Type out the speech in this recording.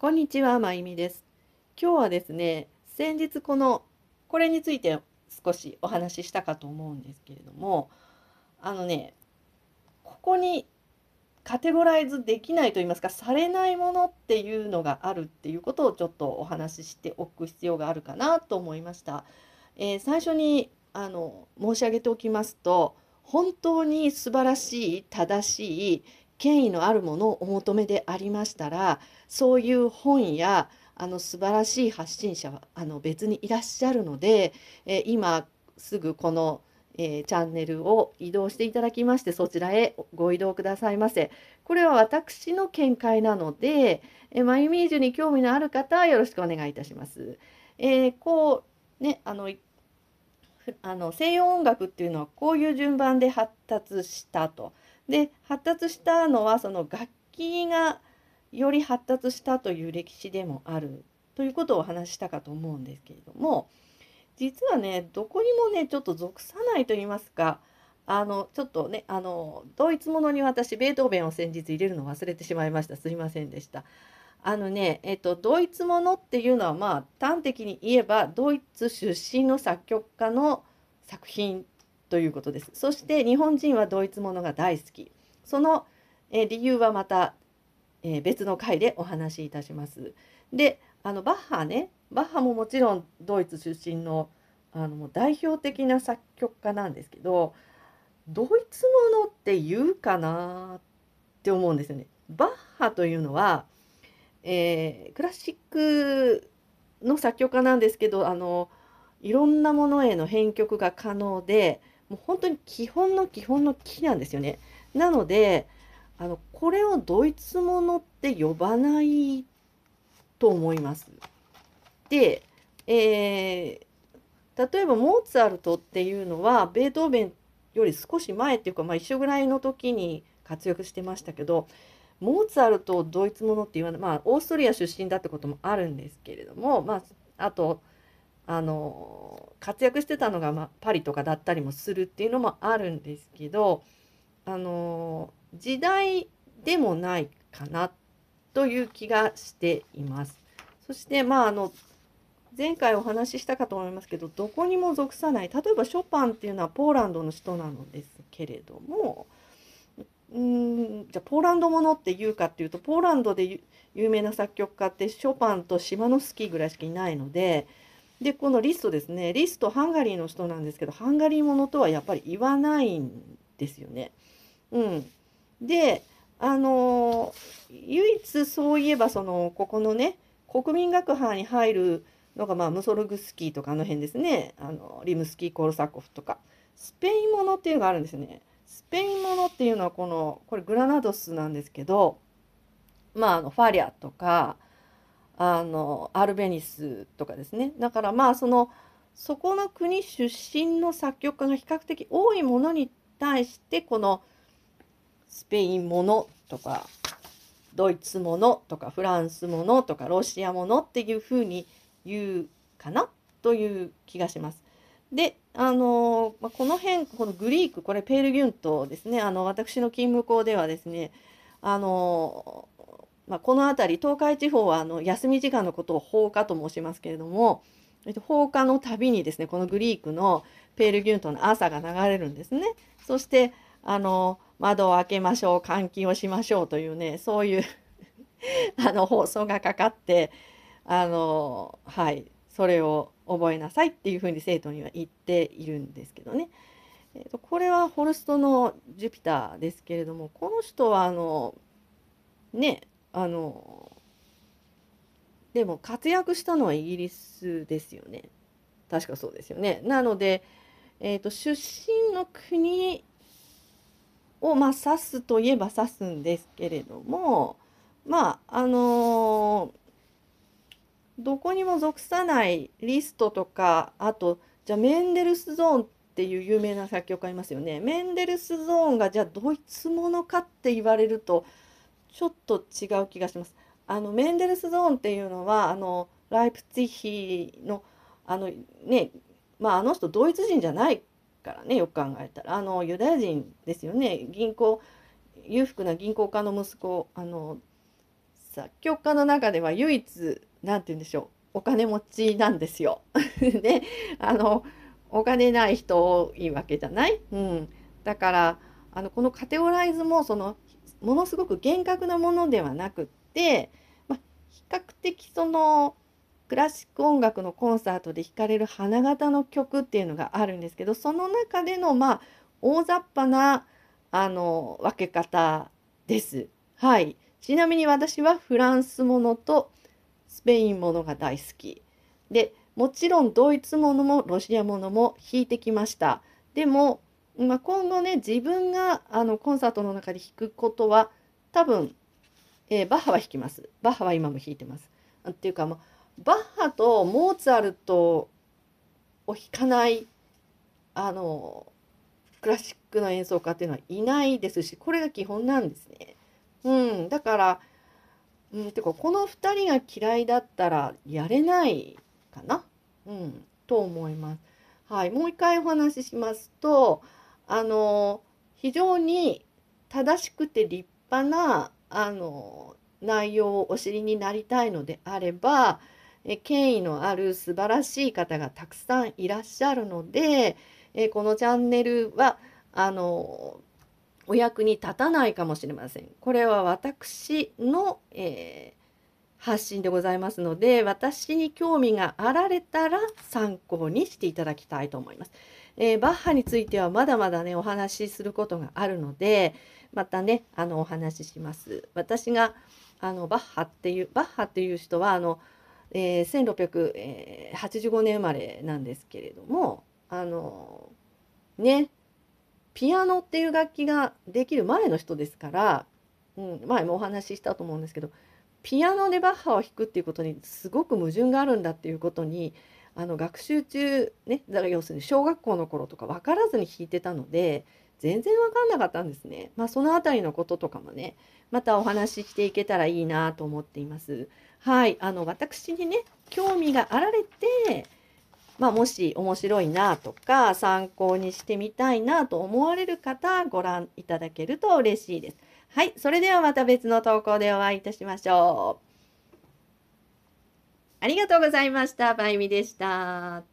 こんにちは、まゆみです。今日はですね、先日このこれについて少しお話ししたかと思うんですけれども、あのね、ここにカテゴライズできないと言いますか、されないものっていうのがあるっていうことをちょっとお話ししておく必要があるかなと思いました。えー、最初にあの申し上げておきますと、本当に素晴らしい正しい、権威のあるものをお求めでありましたらそういう本やあの素晴らしい発信者はあの別にいらっしゃるので、え今すぐこの、えー、チャンネルを移動していただきましてそちらへご移動くださいませ。これは私の見解なので、えマイミージュに興味のある方はよろしくお願いいたします。えー、こうねあのあの西洋音楽っていうのはこういう順番で発達したと。で発達したのはその楽器がより発達したという歴史でもあるということをお話したかと思うんですけれども実はねどこにもねちょっと属さないと言いますかあのちょっとねあのドイツものに私ベートーベンを先日入れるの忘れてしまいましたすいませんでした。あのね、えっと、ドイツものっていうのはまあ端的に言えばドイツ出身の作曲家の作品ということです。そして日本人はドイツものが大好き。その、え理由はまた、え別の回でお話しいたします。であのバッハねバッハももちろんドイツ出身のあの代表的な作曲家なんですけどドイツものって言うかなって思うんですよね。バッハというのは、えー、クラシックの作曲家なんですけどあのいろんなものへの編曲が可能でもう本当に基本の基本の木なんですよね。なのであのこれをドイツものって呼ばないと思います。で、えー、例えばモーツァルトっていうのはベートーベンより少し前っていうか、まあ、一緒ぐらいの時に活躍してましたけどモーツァルトをドイツものって言わない、まあ、オーストリア出身だってこともあるんですけれども、まあ、あとあの活躍してたのが、まあ、パリとかだったりもするっていうのもあるんですけどあの時代でもないかなという気がしています。そしてまああの前回お話ししたかと思いますけどどこにも属さない例えばショパンっていうのはポーランドの人なのですけれどもうんじゃあポーランドものっていうかっていうとポーランドで有名な作曲家ってショパンとシマノスキーぐらいしかいないのででこのリストですねリストハンガリーの人なんですけどハンガリーものとはやっぱり言わないんですよね。うん、であの唯一そういえばそのここのね国民学派に入るのが、まあ、ムソルグスキーとかあの辺ですねあのリムスキー・コルサコフとかスペインものっていうのがあるんですね。スペインものっていうのはこのこれグラナドスなんですけどまああのファリアとかあのアルベニスとかですねだからまあそのそこの国出身の作曲家が比較的多いものに対してこのスペインものとかドイツものとかフランスものとかロシアものっていうふうに言うかなという気がします。で、あのまあ、この辺このグリークこれペールギュントですねあの私の勤務校ではですねあのまあ、この辺り東海地方はあの休み時間のことを放火と申しますけれども放火のたびにですねこのグリークのペールギュントの朝が流れるんですね。そしてあの窓を開けましょう換気をしましょうというねそういう あの放送がかかってあの、はい、それを覚えなさいっていうふうに生徒には言っているんですけどね。えーとこれはホルストのジュピターですけれどもこの人はあのねあのでも活躍したのはイギリスですよね確かそうですよねなので、えーと、出身の国をまあ指すといえば指すんですけれどもまああのー、どこにも属さないリストとかあとじゃあメンデルスゾーンっていう有名な作曲家いますよね。メンデルスゾーンがじゃあドイツものかって言われるとちょっと違う気がします。あのメンデルスゾーンっていうのはあのライプツィヒのあのねまああの人ドイツ人じゃないからねよく考えたらあのユダヤ人ですよね銀行裕福な銀行家の息子あの作曲家の中では唯一何て言うんでしょうお金持ちなんですよ。で あのお金ない人多いわけじゃない、うん、だからあのこのカテゴライズもそのものすごく厳格なものではなくって、まあ、比較的そのクラシック音楽のコンサートで弾かれる花形の曲っていうのがあるんですけどその中でのまあ大雑把なあの分け方です。はい、ちなみに私はフランスものとスペインものが大好きでもちろんドイツものもロシアものも弾いてきました。でもまあ、今後ね自分があのコンサートの中で弾くことは多分、えー、バッハは弾きますバッハは今も弾いてます。っていうか、まあ、バッハとモーツァルトを弾かないあのクラシックの演奏家っていうのはいないですしこれが基本なんですね。うん、だから、うん、てかこの2人が嫌いだったらやれないかな、うん、と思います。はい、もう一回お話ししますとあの非常に正しくて立派なあの内容をお知りになりたいのであればえ権威のある素晴らしい方がたくさんいらっしゃるのでえこのチャンネルはあのお役に立たないかもしれません。これは私の、えー、発信でございますので私に興味があられたら参考にしていただきたいと思います。えー、バッハについてはまだまだねお話しすることがあるのでまたねあのお話しします。私があのバッハっていうバッハっていう人はあの、えー、1685年生まれなんですけれどもあのねピアノっていう楽器ができる前の人ですから、うん、前もお話ししたと思うんですけどピアノでバッハを弾くっていうことにすごく矛盾があるんだっていうことにあの学習中ねだから要するに小学校の頃とか分からずに弾いてたので全然分かんなかったんですね。まあ、その辺りのこととかもねまたお話ししていけたらいいなと思っています。はいあの私にね興味があられてまあ、もし面白いなとか参考にしてみたいなと思われる方ご覧いただけると嬉しいです。はい、それではまた別の投稿でお会いいたしましょう。ありがとうございました。ばゆみでした。